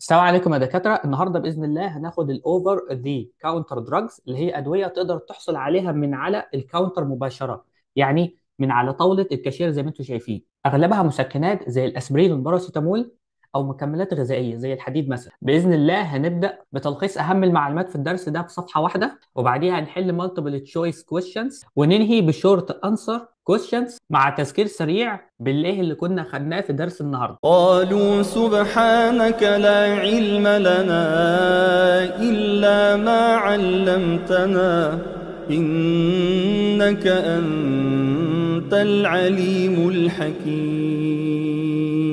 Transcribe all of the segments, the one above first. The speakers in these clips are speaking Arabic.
السلام عليكم يا دكاتره النهارده باذن الله هناخد الاوفر ذا كاونتر دراجز اللي هي ادويه تقدر تحصل عليها من على الكاونتر مباشره يعني من على طاوله الكاشير زي ما انتم شايفين اغلبها مسكنات زي الاسبرين والباراسيتامول او مكملات غذائيه زي الحديد مثلا باذن الله هنبدا بتلخيص اهم المعلومات في الدرس ده في صفحه واحده وبعديها هنحل مالتيبل تشويس كويشنز وننهي بشورت انسر كويشنز مع تذكير سريع بالله اللي كنا خدناه في درس النهارده قالوا سبحانك لا علم لنا الا ما علمتنا انك انت العليم الحكيم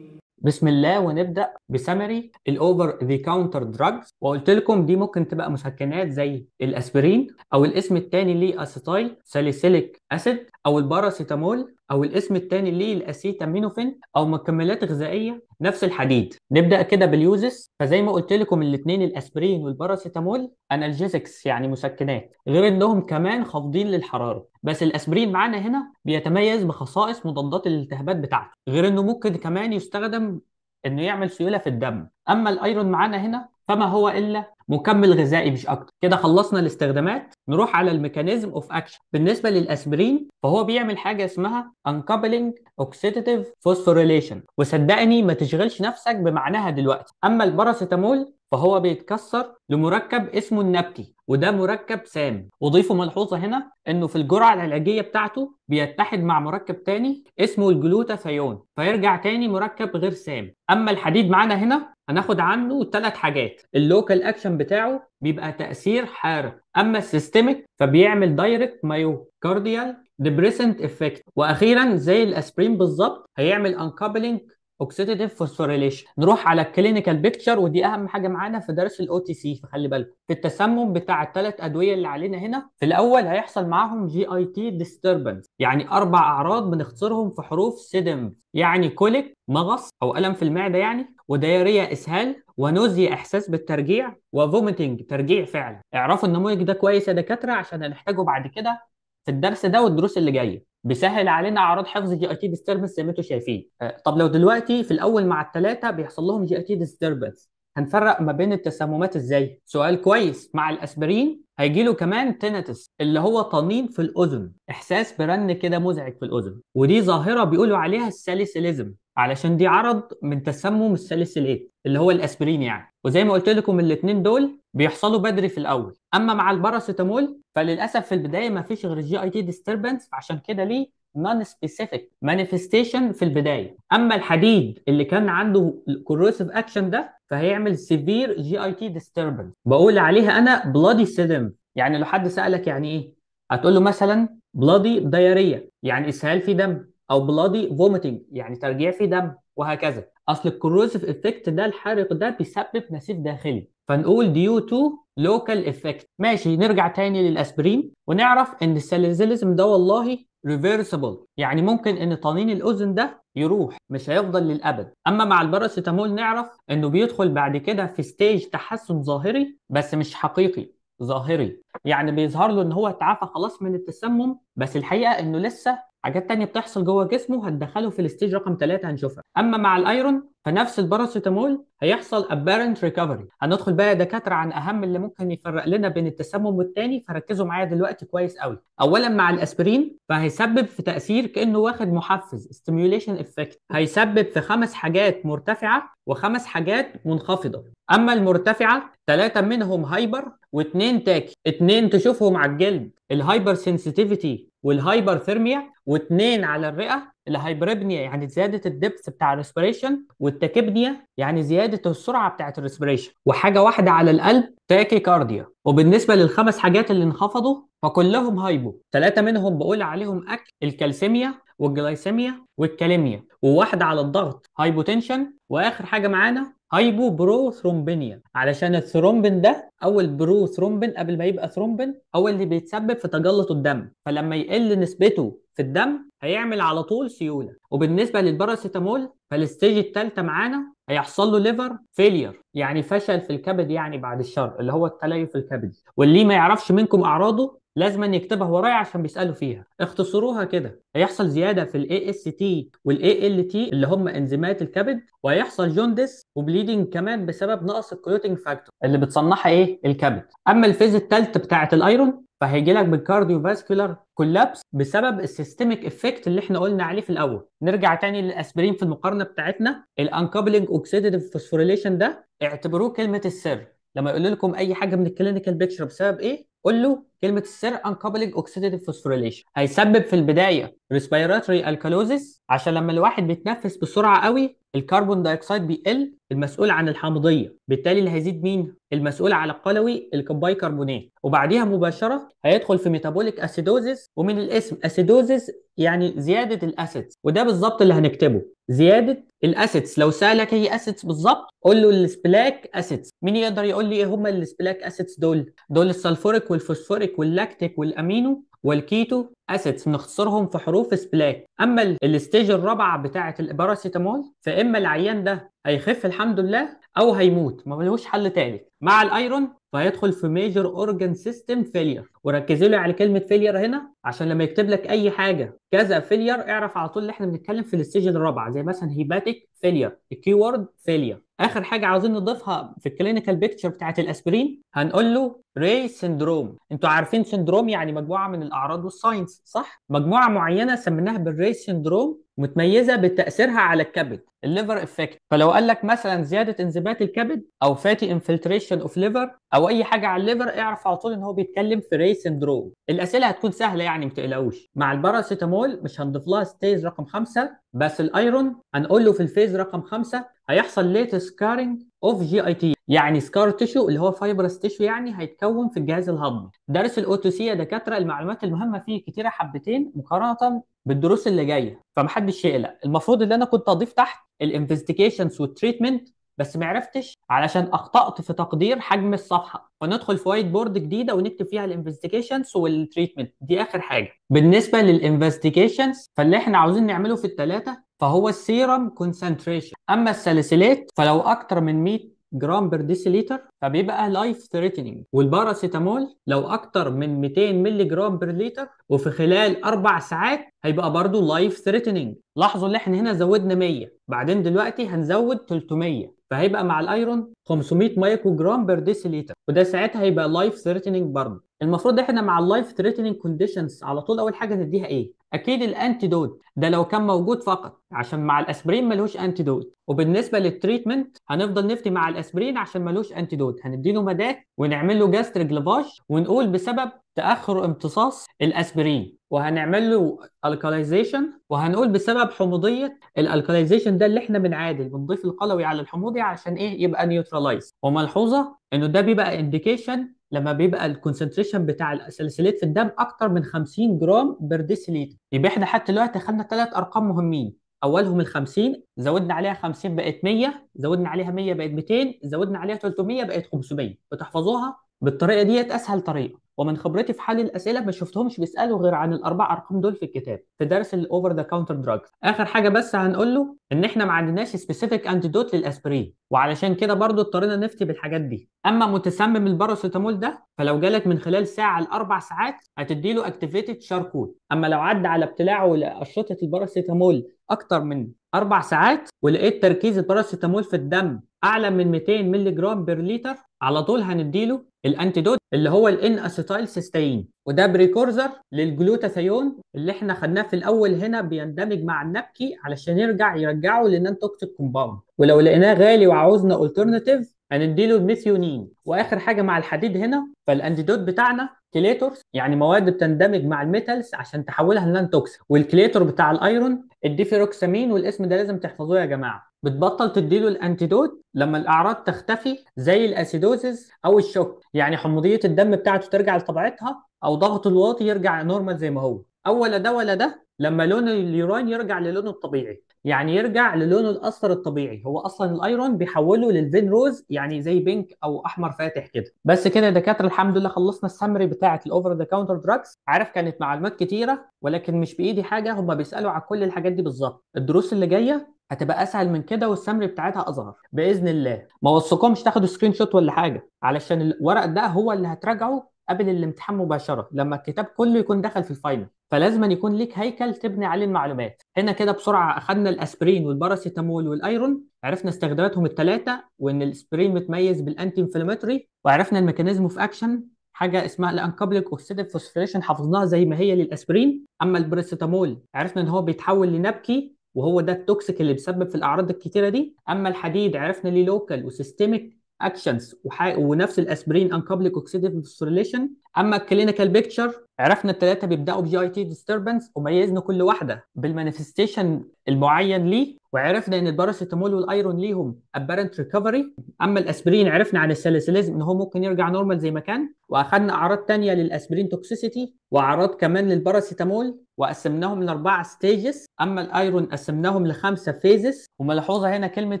بسم الله ونبدا بسمري الاوفر ذا كاونتر دراجز وقلت لكم دي ممكن تبقى مسكنات زي الاسبرين او الاسم الثاني ليه اسيتايل ساليسيليك اسيد او الباراسيتامول او الاسم الثاني ليه الاسيتامينوفين او مكملات غذائيه نفس الحديد نبدا كده باليوزس فزي ما قلت لكم الاثنين الاسبرين والباراسيتامول انالجيزكس يعني مسكنات غير انهم كمان خافضين للحراره بس الاسبرين معانا هنا بيتميز بخصائص مضادات الالتهابات بتاعته غير انه ممكن كمان يستخدم انه يعمل سيوله في الدم اما الايرون معانا هنا فما هو الا مكمل غذائي مش اكتر كده خلصنا الاستخدامات نروح على الميكانيزم اوف اكشن بالنسبه للاسبرين فهو بيعمل حاجه اسمها uncoupling oxidative phosphorylation وصدقني ما تشغلش نفسك بمعناها دلوقتي اما الباراسيتامول فهو بيتكسر لمركب اسمه النبتي وده مركب سام وضيفه ملحوظه هنا انه في الجرعه العلاجيه بتاعته بيتحد مع مركب تاني اسمه الجلوتاثيون فيرجع تاني مركب غير سام اما الحديد معانا هنا هناخد عنه ثلاث حاجات اللوكال اكشن بتاعه بيبقى تاثير حار اما السيستميك فبيعمل دايركت مايو كارديال ديبريسنت افكت واخيرا زي الاسبرين بالظبط هيعمل انكابلنج اوكسيديتيف فوسفوريليشن نروح على الكلينيكال بيكتشر ودي اهم حاجه معانا في درس الاو تي سي فخلي بالكم في التسمم بتاع الثلاث ادويه اللي علينا هنا في الاول هيحصل معاهم جي اي تي ديستربنس يعني اربع اعراض بنختصرهم في حروف سيدم يعني كوليك مغص او الم في المعده يعني ودياريه اسهال ونوزي احساس بالترجيع وفوميتنج ترجيع فعلا اعرفوا النموذج ده كويس يا دكاتره عشان هنحتاجه بعد كده في الدرس ده والدروس اللي جايه بيسهل علينا اعراض حفظ جي اي تي ديستربنس زي ما انتم شايفين آه، طب لو دلوقتي في الاول مع الثلاثه بيحصل لهم جي اي تي ديستربنس هنفرق ما بين التسممات ازاي سؤال كويس مع الاسبرين هيجي له كمان تينتس اللي هو طنين في الاذن احساس برن كده مزعج في الاذن ودي ظاهره بيقولوا عليها الساليسيليزم علشان دي عرض من تسمم الساليسيليت اللي هو الاسبرين يعني وزي ما قلت لكم الاثنين دول بيحصلوا بدري في الاول اما مع الباراسيتامول فللاسف في البدايه ما فيش غير الجي اي تي ديستربنس فعشان كده ليه نون سبيسيفيك مانيفستيشن في البدايه اما الحديد اللي كان عنده الكوروسيف اكشن ده فهيعمل سيفير جي اي تي ديستربنس بقول عليها انا بلادي سيدم يعني لو حد سالك يعني ايه هتقول له مثلا بلادي دايريا يعني اسهال في دم او بلادي فوميتنج يعني ترجيع في دم وهكذا اصل الكوروسيف افكت ده الحارق ده بيسبب نسيج داخلي فنقول ديو تو لوكال افكت ماشي نرجع تاني للاسبرين ونعرف ان الساليزيلزم ده والله ريفيرسبل يعني ممكن ان طنين الاذن ده يروح مش هيفضل للابد اما مع الباراسيتامول نعرف انه بيدخل بعد كده في ستيج تحسن ظاهري بس مش حقيقي ظاهري يعني بيظهر له ان هو اتعافى خلاص من التسمم بس الحقيقه انه لسه حاجات تانية بتحصل جوه جسمه هتدخله في الستيج رقم ثلاثة هنشوفها اما مع الايرون فنفس الباراسيتامول هيحصل ابيرنت ريكفري هندخل بقى يا دكاتره عن اهم اللي ممكن يفرق لنا بين التسمم والتاني فركزوا معايا دلوقتي كويس قوي اولا مع الاسبرين فهيسبب في تاثير كانه واخد محفز ستيميوليشن افكت هيسبب في خمس حاجات مرتفعه وخمس حاجات منخفضه اما المرتفعه ثلاثه منهم هايبر واثنين تاكي اثنين تشوفهم على الجلد الهايبر سنسيتيفيتي والهايبر ثيرميا واثنين على الرئه الهايبربنيا يعني زياده الدبس بتاع الريسبريشن والتاكيبنيا يعني زياده السرعه بتاعه الريسبريشن وحاجه واحده على القلب تاكي كارديا وبالنسبه للخمس حاجات اللي انخفضوا فكلهم هايبو ثلاثه منهم بقول عليهم اكل الكالسيميا والجلايسيميا والكاليميا وواحده على الضغط هايبوتنشن واخر حاجه معانا هايبو برو ثرومبينيا علشان الثرومبين ده اول برو ثرومبين قبل ما يبقى ثرومبين هو اللي بيتسبب في تجلط الدم فلما يقل نسبته في الدم هيعمل على طول سيوله وبالنسبه للباراسيتامول فالستيج الثالثه معانا هيحصل له ليفر فيلير يعني فشل في الكبد يعني بعد الشر اللي هو التليف الكبدي واللي ما يعرفش منكم اعراضه لازم أن يكتبها ورايا عشان بيسالوا فيها اختصروها كده هيحصل زياده في الاي اس تي والاي ال تي اللي هم انزيمات الكبد وهيحصل جوندس وبليدنج كمان بسبب نقص الكلوتينج فاكتور اللي بتصنعها ايه الكبد اما الفيز الثالث بتاعه الايرون فهيجي لك بالكارديو فاسكولار كولابس بسبب السيستميك افكت اللي احنا قلنا عليه في الاول نرجع تاني للاسبرين في المقارنه بتاعتنا الانكابلنج اوكسيديتيف فوسفوريليشن ده اعتبروه كلمه السر لما يقول لكم اي حاجه من الكلينيكال بيكشر بسبب ايه قول له كلمه السر انكابلنج اوكسيديتيف فوسفوريليشن هيسبب في البدايه ريسبيراتوري الكالوزيس عشان لما الواحد بيتنفس بسرعه قوي الكربون دايوكسيد بيقل المسؤول عن الحمضيه بالتالي اللي هيزيد مين المسؤول على القلوي البيكربونات وبعديها مباشره هيدخل في ميتابوليك اسيدوزيس ومن الاسم اسيدوزيس يعني زياده الاسيتس وده بالظبط اللي هنكتبه زياده الاسيتس لو سالك هي اسيتس بالظبط قول له السبلاك اسيتس مين يقدر يقول لي ايه هما السبلاك اسيتس دول دول السلفوريك والفوسفوريك واللاكتيك والامينو والكيتو اسيتس بنختصرهم في حروف سبلاك اما الاستيج الرابعه بتاعه الباراسيتامول فاما العيان ده هيخف الحمد لله او هيموت ما لهوش حل تالت مع الايرون فهيدخل في ميجر اورجان سيستم فيلير وركزوا لي على كلمه فيلير هنا عشان لما يكتب لك اي حاجه كذا فيلير اعرف على طول ان احنا بنتكلم في الاستيج الرابعه زي مثلا هيباتيك فيلير الكي وورد فيلير اخر حاجه عاوزين نضيفها في الكلينيكال بيكتشر بتاعت الاسبرين هنقول له ري سندروم انتوا عارفين سندروم يعني مجموعه من الاعراض والساينس صح مجموعه معينه سميناها بالري سندروم متميزه بتاثيرها على الكبد الليفر افكت فلو قال لك مثلا زياده انزيمات الكبد او فاتي انفلتريشن اوف ليفر او اي حاجه على الليفر اعرف على طول ان هو بيتكلم في ري سندروم الاسئله هتكون سهله يعني ما تقلقوش مع الباراسيتامول مش هنضيف لها ستيز رقم خمسة بس الايرون هنقول له في الفيز رقم خمسة هيحصل ليت سكارنج اوف جي اي تي يعني سكار تيشو اللي هو فايبرس تيشو يعني هيتكون في الجهاز الهضمي درس الاوتوسيه يا دكاتره المعلومات المهمه فيه كتيره حبتين مقارنه بالدروس اللي جايه فمحدش يقلق المفروض اللي انا كنت اضيف تحت الانفستيجيشنز والتريتمنت بس ما عرفتش علشان اخطات في تقدير حجم الصفحه فندخل في وايت بورد جديده ونكتب فيها الانفستيجيشنز والتريتمنت دي اخر حاجه بالنسبه للانفستيجيشنز فاللي احنا عاوزين نعمله في الثلاثه فهو السيرم كونسنتريشن اما السلسلات فلو اكتر من 100 جرام بير ديسيليتر فبيبقى لايف ثريتنينج والباراسيتامول لو اكتر من 200 مللي جرام بير ليتر وفي خلال اربع ساعات هيبقى برضو لايف ثريتنينج لاحظوا ان احنا هنا زودنا 100 بعدين دلوقتي هنزود 300 فهيبقى مع الايرون 500 مايكرو جرام بير ديسيليتر وده ساعتها هيبقى لايف ثريتنينج برضه المفروض احنا مع اللايف ثريتنينج كونديشنز على طول اول حاجه نديها ايه اكيد الانتيدوت ده لو كان موجود فقط عشان مع الاسبرين ملوش انتيدوت وبالنسبه للتريتمنت هنفضل نفتي مع الاسبرين عشان ملوش انتيدوت هنديله مداد ونعمل له جاستريك لافاج ونقول بسبب تاخر امتصاص الاسبرين وهنعمل له الكاليزيشن وهنقول بسبب حموضيه الالكاليزيشن ده اللي احنا بنعادل بنضيف القلوي على الحموضي عشان ايه يبقى نيوترلايز وملحوظه انه ده بيبقى انديكيشن لما بيبقى الكونسنتريشن بتاع السلسلات في الدم اكتر من 50 جرام بير ديسيليتر يبقى احنا حتى دلوقتي خدنا ثلاث ارقام مهمين اولهم ال 50 زودنا عليها 50 بقت 100 زودنا عليها 100 بقت 200 زودنا عليها 300 بقت 500 بتحفظوها بالطريقه ديت اسهل طريقه ومن خبرتي في حل الاسئله ما شفتهمش بيسالوا غير عن الاربع ارقام دول في الكتاب في درس الاوفر ذا كاونتر دراجز اخر حاجه بس هنقول له ان احنا ما عندناش سبيسيفيك انتيدوت للاسبرين وعلشان كده برضو اضطرينا نفتي بالحاجات دي اما متسمم الباراسيتامول ده فلو جالك من خلال ساعه لاربع ساعات هتدي له اكتيفيتد شاركول اما لو عدى على ابتلاعه لاشرطه الباراسيتامول اكتر من اربع ساعات ولقيت تركيز الباراسيتامول في الدم اعلى من 200 مللي جرام بير لتر على طول هنديله الانتيدوت اللي هو الان اسيتايل سيستين وده بريكورزر للجلوتاثيون اللي احنا خدناه في الاول هنا بيندمج مع النبكي علشان يرجع يرجعه للنان توكسيك كومباوند ولو لقيناه غالي وعاوزنا الترناتيف هنديله الميثيونين واخر حاجه مع الحديد هنا فالانتيدوت بتاعنا كليتورز يعني مواد بتندمج مع الميتالز عشان تحولها لنان توكسيك والكليتور بتاع الايرون الديفيروكسامين والاسم ده لازم تحفظوه يا جماعه بتبطل تديله الانتيدوت لما الاعراض تختفي زي الاسيدوزز او الشوك يعني حموضيه الدم بتاعته ترجع لطبيعتها او ضغط الواطي يرجع نورمال زي ما هو اول ده ولا ده لما لون اليوران يرجع للونه الطبيعي يعني يرجع للونه الاصفر الطبيعي هو اصلا الايرون بيحوله للفين روز يعني زي بينك او احمر فاتح كده بس كده يا دكاتره الحمد لله خلصنا السمري بتاعه الاوفر ذا كاونتر دراجز عارف كانت معلومات كتيره ولكن مش بايدي حاجه هم بيسالوا على كل الحاجات دي بالظبط الدروس اللي جايه هتبقى اسهل من كده والسمري بتاعتها اصغر باذن الله ما وصكمش تاخدوا سكرين شوت ولا حاجه علشان الورق ده هو اللي هتراجعه قبل الامتحان مباشره لما الكتاب كله يكون دخل في الفاينل فلازم أن يكون ليك هيكل تبني عليه المعلومات هنا كده بسرعه اخذنا الاسبرين والباراسيتامول والايرون عرفنا استخداماتهم الثلاثه وان الاسبرين متميز بالانتي انفلاماتوري وعرفنا الميكانيزم اوف اكشن حاجه اسمها الانكابليك اوكسيديف فوسفوريشن حفظناها زي ما هي للاسبرين اما الباراسيتامول عرفنا ان هو بيتحول لنبكي وهو ده التوكسيك اللي بيسبب في الاعراض الكتيره دي اما الحديد عرفنا ليه لوكال وسيستميك اكشنز ونفس الاسبرين انكابليك اوكسيديف فوسفوريليشن اما الكلينيكال بيكتشر عرفنا الثلاثه بيبداوا بجي اي تي ديستربنس وميزنا كل واحده بالمانيفستيشن المعين ليه وعرفنا ان الباراسيتامول والايرون ليهم ابارنت ريكفري اما الاسبرين عرفنا عن السلسلزم ان هو ممكن يرجع نورمال زي ما كان واخدنا اعراض ثانيه للاسبرين توكسيسيتي واعراض كمان للباراسيتامول وقسمناهم لاربعه ستيجز اما الايرون قسمناهم لخمسه فيزز وملاحظه هنا كلمه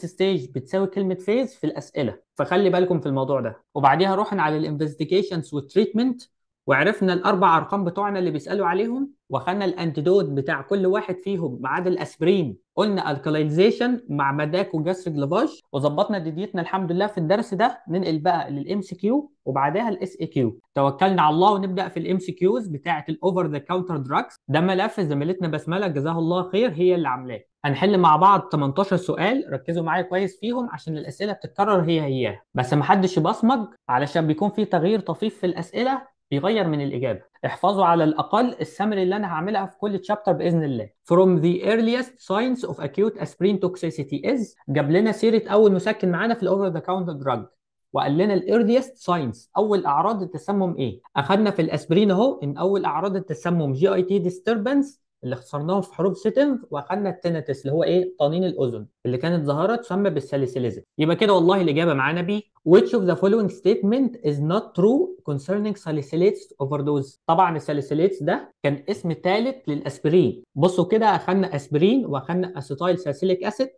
ستيج بتساوي كلمه فيز في الاسئله فخلي بالكم في الموضوع ده وبعديها رحنا على الانفستيجيشنز والتريتمنت وعرفنا الاربع ارقام بتوعنا اللي بيسالوا عليهم واخدنا الانتيدوت بتاع كل واحد فيهم ما عدا الاسبرين قلنا الكلايزيشن مع مداك وجسر جلافاج وظبطنا ديديتنا الحمد لله في الدرس ده ننقل بقى للام سي كيو وبعدها الاس اي كيو توكلنا على الله ونبدا في الام سي كيوز بتاعه الاوفر ذا كاونتر دراجز ده ملف زميلتنا بسمله جزاها الله خير هي اللي عاملاه هنحل مع بعض 18 سؤال ركزوا معايا كويس فيهم عشان الاسئله بتتكرر هي هي بس محدش يبصمج علشان بيكون في تغيير طفيف في الاسئله بيغير من الاجابه احفظوا على الاقل السمري اللي انا هعملها في كل تشابتر باذن الله from the earliest signs of acute aspirin toxicity is جاب لنا سيره اول مسكن معانا في الاوفر ذا كاونتر دراج وقال لنا الايرليست ساينز اول اعراض التسمم ايه اخذنا في الاسبرين اهو ان اول اعراض التسمم جي اي تي ديستربنس اللي اختصرناهم في حروب ستنز واخدنا التينتس اللي هو ايه طنين الاذن اللي كانت ظاهره تسمى بالساليسيليزا يبقى كده والله الاجابه معانا بي which of the following statement is not true concerning salicylates overdose طبعا الساليسيليتس ده كان اسم ثالث للاسبرين بصوا كده اخدنا اسبرين واخدنا اسيتايل ساليسيليك اسيد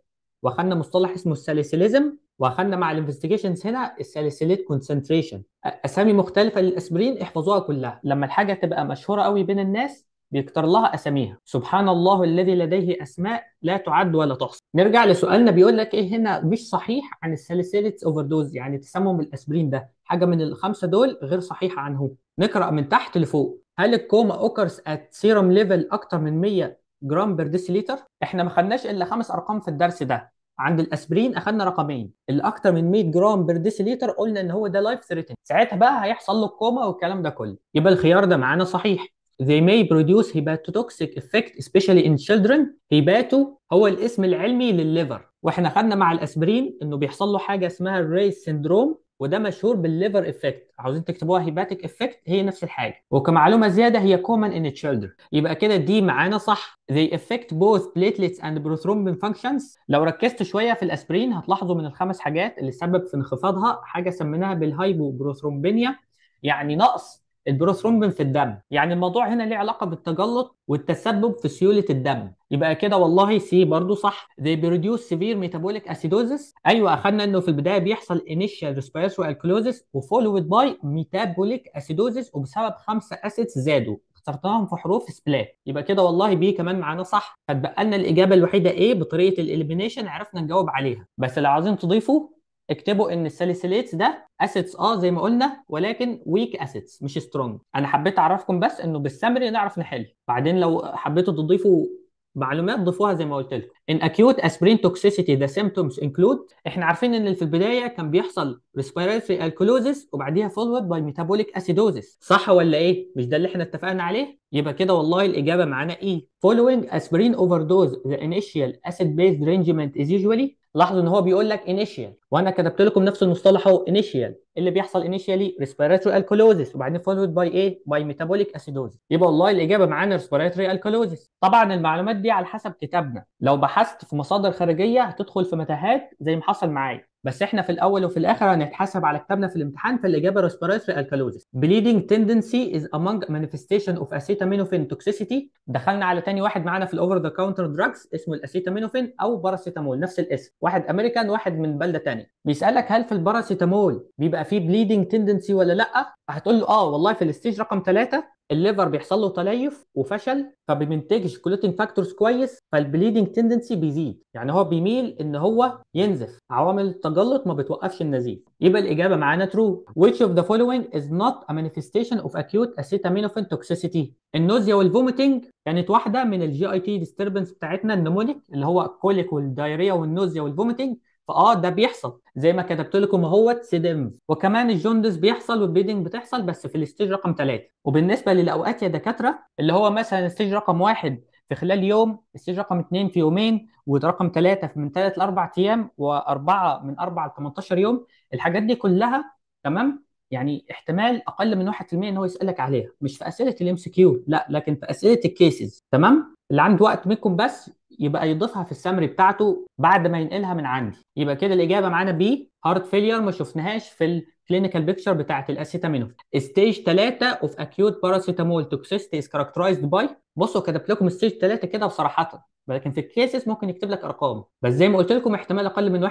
واخدنا مصطلح اسمه الساليسيليزم واخدنا مع الانفستيجيشنز هنا الساليسيليت كونسنتريشن اسامي مختلفه للاسبرين احفظوها كلها لما الحاجه تبقى مشهوره قوي بين الناس بيكتر لها اساميها سبحان الله الذي لديه اسماء لا تعد ولا تحصى نرجع لسؤالنا بيقول لك ايه هنا مش صحيح عن الساليسيليت اوفر دوز يعني تسمم الاسبرين ده حاجه من الخمسه دول غير صحيحه عنه نقرا من تحت لفوق هل الكوما اوكرز ات سيروم ليفل اكتر من 100 جرام بير ديسيليتر احنا ما خدناش الا خمس ارقام في الدرس ده عند الاسبرين اخذنا رقمين اللي اكتر من 100 جرام بير ديسيليتر قلنا ان هو ده لايف ثريتن ساعتها بقى هيحصل له الكوما والكلام ده كله يبقى الخيار ده معانا صحيح they may produce hepatotoxic effect especially in children هيباتو هو الاسم العلمي للليفر واحنا خدنا مع الاسبرين انه بيحصل له حاجه اسمها الريس سيندروم وده مشهور بالليفر افكت عاوزين تكتبوها هيباتيك افكت هي نفس الحاجه وكمعلومه زياده هي كومن ان تشيلدرن يبقى كده دي معانا صح they affect both platelets and prothrombin functions لو ركزت شويه في الاسبرين هتلاحظوا من الخمس حاجات اللي سبب في انخفاضها حاجه سميناها بالهايبوبروثرومبينيا يعني نقص البروثرومبين في الدم يعني الموضوع هنا ليه علاقه بالتجلط والتسبب في سيوله الدم يبقى كده والله سي برضو صح they produce severe metabolic acidosis ايوه اخدنا انه في البدايه بيحصل initial respiratory alkalosis وفولويد باي metabolic acidosis وبسبب خمسه اسيدز زادوا اخترتهم في حروف سبلات يبقى كده والله بي كمان معانا صح فتبقى لنا الاجابه الوحيده ايه بطريقه الاليمينيشن عرفنا نجاوب عليها بس لو عايزين تضيفوا اكتبوا ان الساليسيليتس ده اسيتس اه زي ما قلنا ولكن ويك اسيتس مش سترونج انا حبيت اعرفكم بس انه بالسمري نعرف نحل بعدين لو حبيتوا تضيفوا معلومات ضيفوها زي ما قلت لكم ان اكيوت اسبرين توكسيسيتي ذا سيمتومز انكلود احنا عارفين ان في البدايه كان بيحصل respiratory الكولوزيس وبعديها followed باي ميتابوليك اسيدوزيس صح ولا ايه مش ده اللي احنا اتفقنا عليه يبقى كده والله الاجابه معانا ايه اسبرين اوفر دوز ذا انيشيال اسيد based رينجمنت از usually لاحظوا ان هو بيقول لك انيشيال وانا كتبت لكم نفس المصطلح اهو انيشيال اللي بيحصل انيشيالي ريسبيراتوري الكولوزيس وبعدين فولود باي ايه باي ميتابوليك اسيدوزيس يبقى والله الاجابه معانا ريسبيراتوري الكولوزيس طبعا المعلومات دي على حسب كتابنا لو بحثت في مصادر خارجيه هتدخل في متاهات زي ما حصل معايا بس احنا في الاول وفي الاخر هنتحاسب على كتابنا في الامتحان فالاجابه ريسبيراتوري الكالوزيس bleeding tendency is among manifestation of acetaminophen toxicity دخلنا على تاني واحد معانا في الاوفر ذا كاونتر دراجز اسمه الاسيتامينوفين او باراسيتامول نفس الاسم واحد امريكان واحد من بلده تانية بيسالك هل في الباراسيتامول بيبقى فيه bleeding tendency ولا لا هتقول له اه والله في الاستيج رقم ثلاثة الليفر بيحصل له تليف وفشل فبمنتجش كلوتين فاكتورز كويس فالبليدنج تندنسي بيزيد يعني هو بيميل ان هو ينزف عوامل التجلط ما بتوقفش النزيف يبقى الاجابه معانا ترو which of the following is not a manifestation of acute acetaminophen toxicity النوزيا والفوميتنج كانت واحده من الجي اي تي ديستربنس بتاعتنا النمونيك اللي هو الكوليك والدايريا والنوزيا والفوميتنج فاه ده بيحصل زي ما كتبت لكم اهوت سيدم وكمان الجوندس بيحصل والبيدنج بتحصل بس في الاستيج رقم ثلاثه وبالنسبه للاوقات يا دكاتره اللي هو مثلا استيج رقم واحد في خلال يوم استيج رقم اثنين في يومين ورقم ثلاثه من ثلاث لاربع ايام واربعه من اربعه ل 18 يوم الحاجات دي كلها تمام يعني احتمال اقل من 1% ان هو يسالك عليها مش في اسئله الام سي كيو لا لكن في اسئله الكيسز تمام اللي عنده وقت منكم بس يبقى يضيفها في السمري بتاعته بعد ما ينقلها من عندي يبقى كده الاجابه معانا بي هارت فيلير ما شفناهاش في الكلينيكال بيكتشر بتاعه الاسيتامينوف ستيج 3 اوف اكيوت باراسيتامول توكسيستي از كاركترايزد باي بصوا كتبت لكم ستيج 3 كده بصراحه ولكن في الكيسز ممكن يكتب لك ارقام بس زي ما قلت لكم احتمال اقل من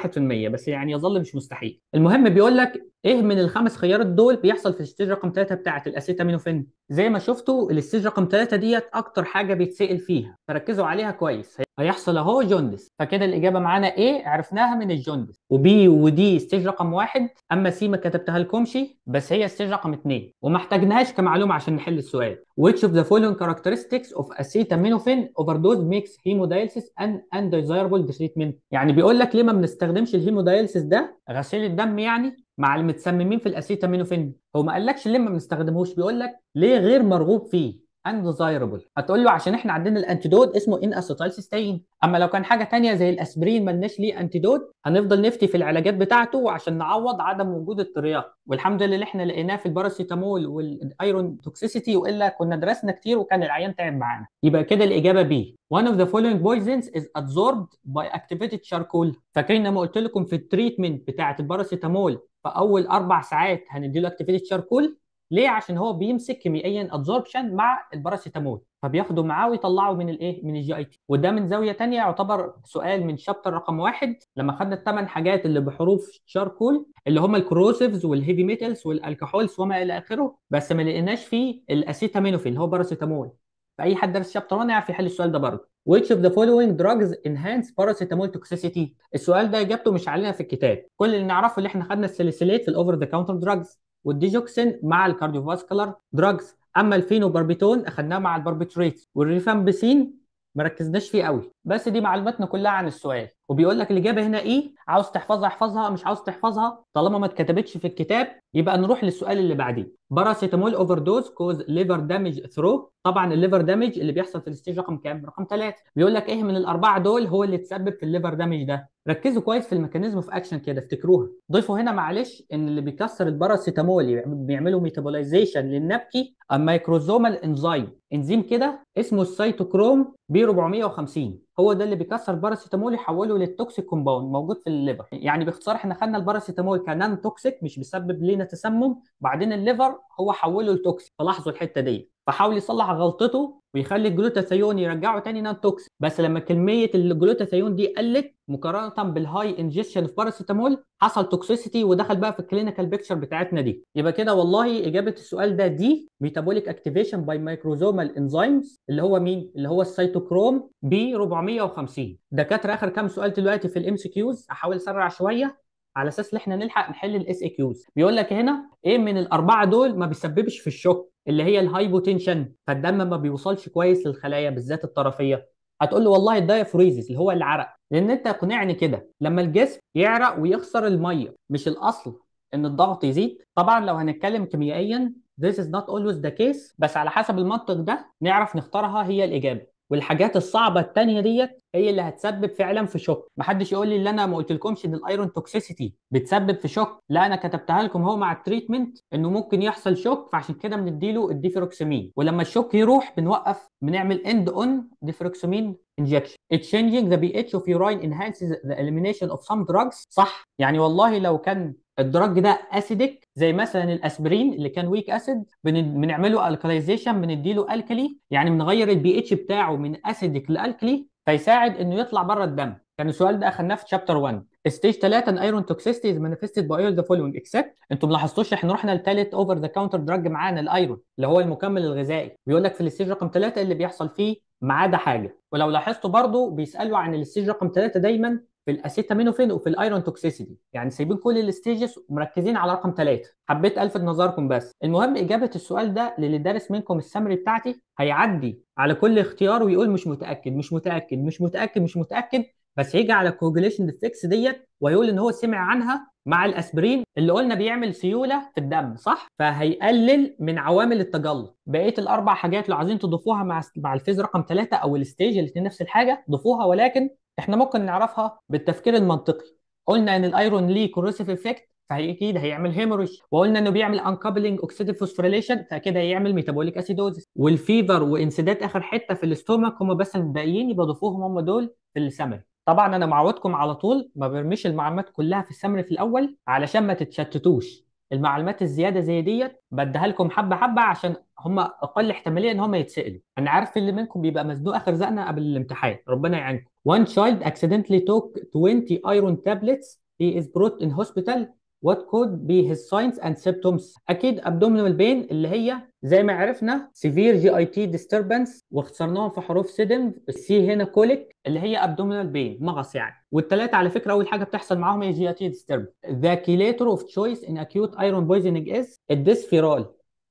1% بس يعني يظل مش مستحيل المهم بيقول لك ايه من الخمس خيارات دول بيحصل في الستيج رقم 3 بتاعه الاسيتامينوفين زي ما شفتوا الستيج رقم 3 ديت اكتر حاجه بيتسال فيها فركزوا عليها كويس هيحصل اهو جوندس فكده الاجابه معانا ايه عرفناها من الجوندس وبي ودي ستيج رقم واحد اما سي ما كتبتها لكمش بس هي ستيج رقم اثنين وما احتاجناهاش كمعلومه عشان نحل السؤال which of the following characteristics of acetaminophen overdose makes hemodialysis an undesirable treatment يعني بيقول لك ليه ما بنستخدمش الهيمودايلسيس ده غسيل الدم يعني مع المتسممين في الاسيتامينوفين هو ما قالكش ليه ما بنستخدمهوش بيقول لك ليه غير مرغوب فيه اندزايربل هتقول له عشان احنا عندنا الانتيدوت اسمه ان اسيتايلسيستين اما لو كان حاجه تانية زي الاسبرين ما لناش ليه انتيدوت هنفضل نفتي في العلاجات بتاعته عشان نعوض عدم وجود الترياق والحمد لله اللي احنا لقيناه في الباراسيتامول والايرون توكسيسيتي والا كنا درسنا كتير وكان العيان تعب معانا يبقى كده الاجابه بي One of the following poisons is absorbed by activated charcoal فاكرين لما قلت لكم في التريتمنت بتاعت الباراسيتامول في اول اربع ساعات هنديله اكتيفيتد شاركول ليه عشان هو بيمسك كيميائيا ادزوربشن مع الباراسيتامول فبياخده معاه ويطلعه من الايه من الجي اي تي وده من زاويه تانية يعتبر سؤال من شابتر رقم واحد لما خدنا الثمان حاجات اللي بحروف شاركول اللي هم الكروسيفز والهيفي ميتالز والالكحولز وما الى اخره بس ما لقيناش فيه الاسيتامينوفين اللي هو باراسيتامول فاي حد درس شابتر 1 يعرف يحل السؤال ده برضه which of the following drugs enhance paracetamol toxicity السؤال ده اجابته مش علينا في الكتاب كل اللي نعرفه اللي احنا خدنا السلسلات في الاوفر ذا كاونتر دراجز والديجوكسين مع الكارديوفاسكولار دراجز اما الفينوباربيتون اخدناه مع الباربيتريت والريفامبسين ما ركزناش فيه قوي بس دي معلوماتنا كلها عن السؤال وبيقول لك الاجابه هنا ايه عاوز تحفظها احفظها مش عاوز تحفظها طالما ما اتكتبتش في الكتاب يبقى نروح للسؤال اللي بعديه باراسيتامول اوفر دوز كوز ليفر دامج ثرو طبعا الليفر دامج اللي بيحصل في الستيج رقم كام رقم ثلاثة بيقول لك ايه من الاربعه دول هو اللي تسبب في الليفر دامج ده ركزوا كويس في الميكانيزم اوف اكشن كده افتكروها ضيفوا هنا معلش ان اللي بيكسر الباراسيتامول بيعملوا ميتابولايزيشن للنبكي مايكروزومال انزيم انزيم كده اسمه السيتوكروم بي 450 هو ده اللي بيكسر الباراسيتامول يحوله للتوكسيك كومباوند موجود في الليفر يعني باختصار احنا خدنا الباراسيتامول كنان توكسيك مش بيسبب لنا تسمم بعدين الليفر هو حوله لتوكسيك فلاحظوا الحته دي فحاول يصلح غلطته ويخلي الجلوتاثيون يرجعه تاني نان توكسيك بس لما كميه الجلوتاثيون دي قلت مقارنه بالهاي انجكشن في باراسيتامول حصل توكسيسيتي ودخل بقى في الكلينيكال بيكتشر بتاعتنا دي يبقى كده والله اجابه السؤال ده دي ميتابوليك اكتيفيشن باي مايكروزومال انزيمز اللي هو مين اللي هو السيتوكروم بي 450 دكاتره اخر كام سؤال دلوقتي في الام سي كيوز احاول اسرع شويه على اساس ان احنا نلحق نحل الاس اي كيوز بيقول لك هنا ايه من الاربعه دول ما بيسببش في الشوك اللي هي الهايبوتنشن فالدم ما بيوصلش كويس للخلايا بالذات الطرفيه هتقول له والله الدايفوريزيس اللي هو العرق لان انت اقنعني كده لما الجسم يعرق ويخسر الميه مش الاصل ان الضغط يزيد طبعا لو هنتكلم كيميائيا this is not always the case بس على حسب المنطق ده نعرف نختارها هي الاجابه والحاجات الصعبه الثانيه ديت هي اللي هتسبب فعلا في شوك محدش يقول لي اللي انا ما قلتلكمش ان الايرون توكسيسيتي بتسبب في شوك لا انا كتبتها لكم اهو مع التريتمنت انه ممكن يحصل شوك فعشان كده بنديله الديفروكسمين ولما الشوك يروح بنوقف بنعمل اند اون ديفروكسمين انجكشن it changing بي اتش اوف urine انهانسز ذا elimination اوف سام دراجز صح يعني والله لو كان الدرج ده اسيدك زي مثلا الاسبرين اللي كان ويك اسيد بنعمله الكاليزيشن بنديله الكلي يعني بنغير البي اتش بتاعه من اسيدك لالكلي فيساعد انه يطلع بره الدم كان السؤال ده اخدناه في شابتر 1 ستيج 3 ان ايرون توكسيستي از مانيفستد باي ذا فولوينج اكسبت انتوا ملاحظتوش احنا رحنا لثالث اوفر ذا كاونتر دراج معانا الايرون اللي هو المكمل الغذائي بيقول لك في الستيج رقم 3 اللي بيحصل فيه ما عدا حاجه ولو لاحظتوا برضو بيسالوا عن الستيج رقم 3 دايما في الاسيتامينوفين وفي الايرون توكسيسيتي يعني سايبين كل الستيجز ومركزين على رقم ثلاثه حبيت الفت نظركم بس المهم اجابه السؤال ده للي دارس منكم السمري بتاعتي هيعدي على كل اختيار ويقول مش متاكد مش متاكد مش متاكد مش متاكد بس هيجي على الكوجليشن ديفكس ديت ويقول ان هو سمع عنها مع الاسبرين اللي قلنا بيعمل سيوله في الدم صح فهيقلل من عوامل التجلط بقيه الاربع حاجات لو عايزين تضيفوها مع مع الفيز رقم ثلاثة او الستيج الاثنين نفس الحاجه ضيفوها ولكن احنا ممكن نعرفها بالتفكير المنطقي قلنا ان الايرون ليه كوروسيف افكت فاكيد هيعمل هيموريج وقلنا انه بيعمل انكابلنج اوكسيد فوسفوريليشن فاكيد هيعمل ميتابوليك اسيدوزس والفيفر وانسداد اخر حته في الاستومك هم بس الباقيين يبقى ضفوهم هم دول في السمري طبعا انا معودكم على طول ما برميش المعلومات كلها في السمري في الاول علشان ما تتشتتوش المعلومات الزياده زي ديت بديها لكم حبه حبه عشان هم اقل احتماليه ان هم يتسالوا انا عارف اللي منكم بيبقى مزنوق اخر زقنا قبل الامتحان ربنا يعينكم one child accidentally took 20 iron tablets he is brought in hospital what could be his signs and symptoms اكيد abdominal pain اللي هي زي ما عرفنا severe GIT disturbance واختصرناهم في حروف سيدم السي هنا كوليك اللي هي abdominal pain مغص يعني والثلاثه على فكره اول حاجه بتحصل معاهم هي GIT disturbance the chelator of choice in acute iron poisoning is الديسفيرال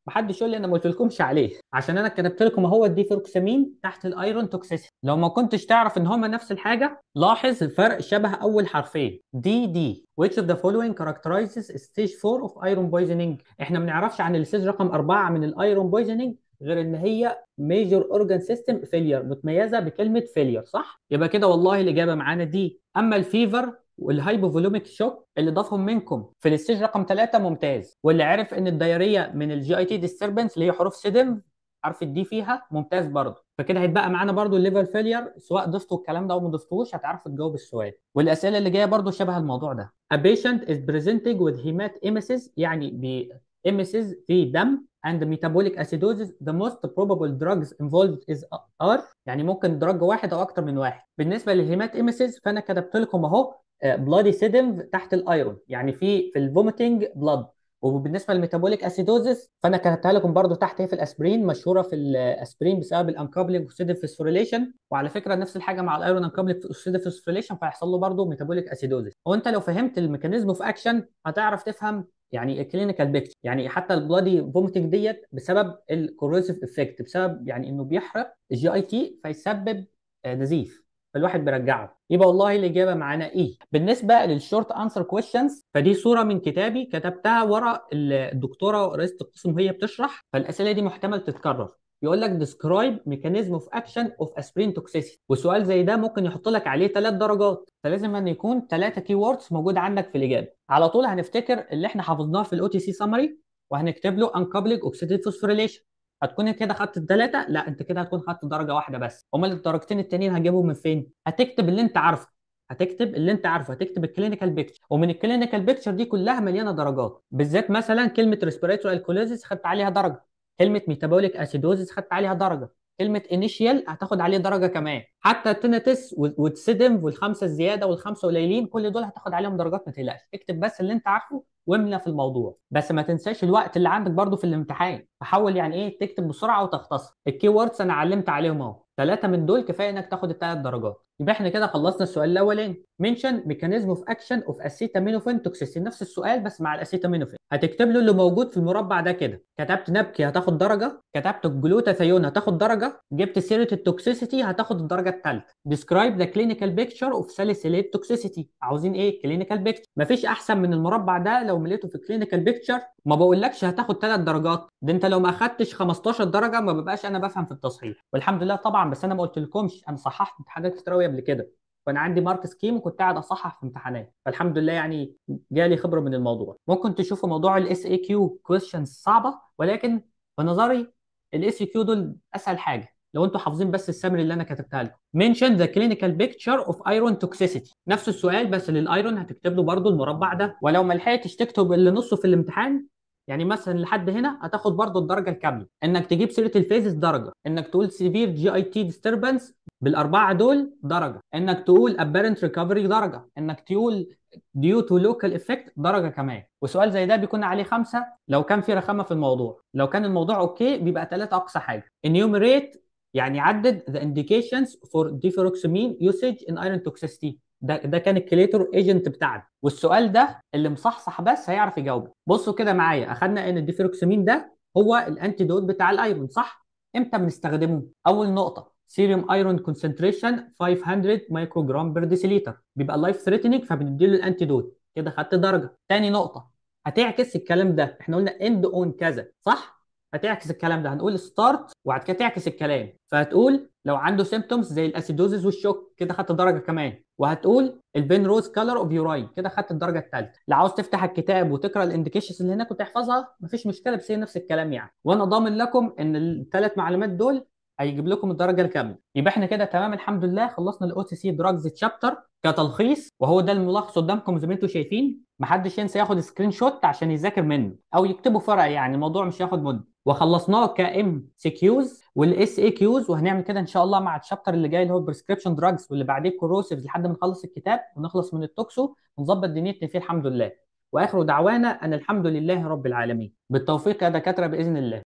محدش يقول لي انا ما قلتلكمش عليه عشان انا كتبت لكم اهو الديفروكسامين تحت الايرون توكسيسيتي لو ما كنتش تعرف ان هما نفس الحاجه لاحظ الفرق شبه اول حرفين دي دي which of the following characterizes stage 4 of iron poisoning احنا ما بنعرفش عن الستيج رقم 4 من الايرون بويزنينج غير ان هي ميجور اورجان سيستم فيلير متميزه بكلمه فيلير صح يبقى كده والله الاجابه معانا دي اما الفيفر والهايبوفولوميك شوك اللي ضافهم منكم في الاستيج رقم ثلاثه ممتاز واللي عرف ان الدياريه من الجي اي تي ديستربنس اللي هي حروف سيدم حرف الدي فيها ممتاز برضه فكده هيتبقى معانا برضه الليفل فيلير سواء ضفتوا الكلام ده او ما ضفتوش هتعرفوا تجاوب السؤال والاسئله اللي جايه برضه شبه الموضوع ده A patient is presenting with hematemesis يعني ب emesis في دم and metabolic acidosis the most probable drugs involved is are يعني ممكن دراج واحد او اكتر من واحد بالنسبه للهيمات ايميسيز فانا كتبت لكم اهو بلادي سيدم تحت الايرون يعني في في الفوميتنج بلاد وبالنسبه للميتابوليك اسيدوزس فانا كتبتها لكم برضو تحت هي إيه في الاسبرين مشهوره في الاسبرين بسبب الانكابلنج وسيدم فوسفوريليشن وعلى فكره نفس الحاجه مع الايرون انكابلنج اوكسيديف فوسفوريليشن فيحصل له برضو ميتابوليك اسيدوزس وانت لو فهمت الميكانيزم اوف اكشن هتعرف تفهم يعني الكلينيكال بيكتشر يعني حتى البلادي فوميتنج ديت بسبب الكوريسيف افكت بسبب يعني انه بيحرق الجي اي تي فيسبب نزيف آه، فالواحد بيرجعه يبقى والله الاجابه معانا ايه بالنسبه للشورت انسر كويشنز فدي صوره من كتابي كتبتها ورا الدكتوره رئيسه القسم وهي بتشرح فالاسئله دي محتمل تتكرر يقول لك ديسكرايب ميكانيزم اوف اكشن اوف اسبرين توكسيسيتي وسؤال زي ده ممكن يحط لك عليه ثلاث درجات فلازم ان يكون ثلاثه كي ووردز موجود عندك في الاجابه على طول هنفتكر اللي احنا حافظناه في الاو تي سي سمري وهنكتب له انكابلنج اوكسيديتيف فوسفوريليشن هتكون كده خدت الثلاثه لا انت كده هتكون خدت درجه واحده بس امال الدرجتين التانيين هجيبهم من فين هتكتب اللي انت عارفه هتكتب اللي انت عارفه هتكتب الكلينيكال بيكتشر ومن الكلينيكال بيكتشر دي كلها مليانه درجات بالذات مثلا كلمه ريسبيريتوري الكوليزيس خدت عليها درجه كلمه ميتابوليك اسيدوزيس خدت عليها درجه كلمه انيشيال هتاخد عليه درجه كمان حتى التنتس والسيدم والخمسه الزياده والخمسه قليلين كل دول هتاخد عليهم درجات ما تقلقش اكتب بس اللي انت عارفه واملى في الموضوع بس ما تنساش الوقت اللي عندك برضو في الامتحان فحاول يعني ايه تكتب بسرعه وتختصر الكي انا علمت عليهم اهو ثلاثه من دول كفايه انك تاخد الثلاث درجات يبقى احنا كده خلصنا السؤال الاولاني منشن ميكانيزم اوف اكشن اوف اسيتامينوفين توكسيسين نفس السؤال بس مع الاسيتامينوفين هتكتب له اللي موجود في المربع ده كده كتبت نبكي هتاخد درجه كتبت الجلوتاثيون هتاخد درجه جبت سيره التوكسيسيتي هتاخد الدرجه الثالثه ديسكرايب ذا كلينيكال بيكتشر اوف ساليسيليت توكسيسيتي عاوزين ايه كلينيكال بيكتشر مفيش احسن من المربع ده لو مليته في كلينيكال بيكتشر ما بقولكش هتاخد ثلاث درجات ده انت لو ما اخدتش 15 درجه ما ببقاش انا بفهم في التصحيح والحمد لله طبعا بس انا ما قلتلكمش انا صححت حاجات كتير قوي قبل كده فانا عندي مارك سكيم وكنت قاعد اصحح في امتحانات فالحمد لله يعني جالي خبره من الموضوع ممكن تشوفوا موضوع الاس اي كيو كويشنز صعبه ولكن بنظري الاس اي كيو دول اسهل حاجه لو انتوا حافظين بس السمري اللي انا كتبتها لكم منشن ذا كلينيكال بيكتشر اوف ايرون توكسيسيتي نفس السؤال بس للايرون هتكتب له برضه المربع ده ولو ما لحقتش تكتب اللي نصه في الامتحان يعني مثلا لحد هنا هتاخد برضه الدرجه الكامله انك تجيب سيره الفيزز درجه انك تقول سيفير جي اي تي ديستربنس بالاربعه دول درجه انك تقول ابيرنت ريكفري درجه انك تقول ديو تو لوكال افكت درجه كمان وسؤال زي ده بيكون عليه خمسه لو كان في رخامه في الموضوع لو كان الموضوع اوكي بيبقى ثلاثه اقصى حاجه انيوميريت يعني عدد the indications for deferoxamine usage in iron toxicity ده ده كان الكليتور ايجنت بتاعنا والسؤال ده اللي مصحصح بس هيعرف يجاوبه بصوا كده معايا اخدنا ان الديفيروكسامين ده هو الانتيدوت بتاع الايرون صح امتى بنستخدمه اول نقطه سيريوم ايرون كونسنتريشن 500 مايكروجرام بير ديسيليتر بيبقى لايف ثريتنينج فبنديله الانتيدوت كده خدت درجه تاني نقطه هتعكس الكلام ده احنا قلنا اند اون كذا صح هتعكس الكلام ده هنقول ستارت وبعد كده تعكس الكلام فهتقول لو عنده سيمبتومز زي الاسيدوزز والشوك كده خدت درجه كمان وهتقول البين روز كلر اوف يوراين كده خدت الدرجه الثالثه لو عاوز تفتح الكتاب وتقرا الانديكيشنز اللي هناك وتحفظها مفيش مشكله بس هي نفس الكلام يعني وانا ضامن لكم ان الثلاث معلومات دول هيجيب لكم الدرجه الكامله يبقى احنا كده تمام الحمد لله خلصنا الاو سي سي دراجز تشابتر كتلخيص وهو ده الملخص قدامكم زي ما انتم شايفين محدش ينسى ياخد سكرين شوت عشان يذاكر منه او يكتبه فرع يعني الموضوع مش هياخد مده وخلصناه كام سي كيوز والاس اي كيوز وهنعمل كده ان شاء الله مع الشابتر اللي جاي اللي هو البريسكربشن دراجز واللي بعديه الكوروسيفز لحد ما نخلص الكتاب ونخلص من التوكسو ونظبط دنيتنا فيه الحمد لله واخر دعوانا ان الحمد لله رب العالمين بالتوفيق يا دكاتره باذن الله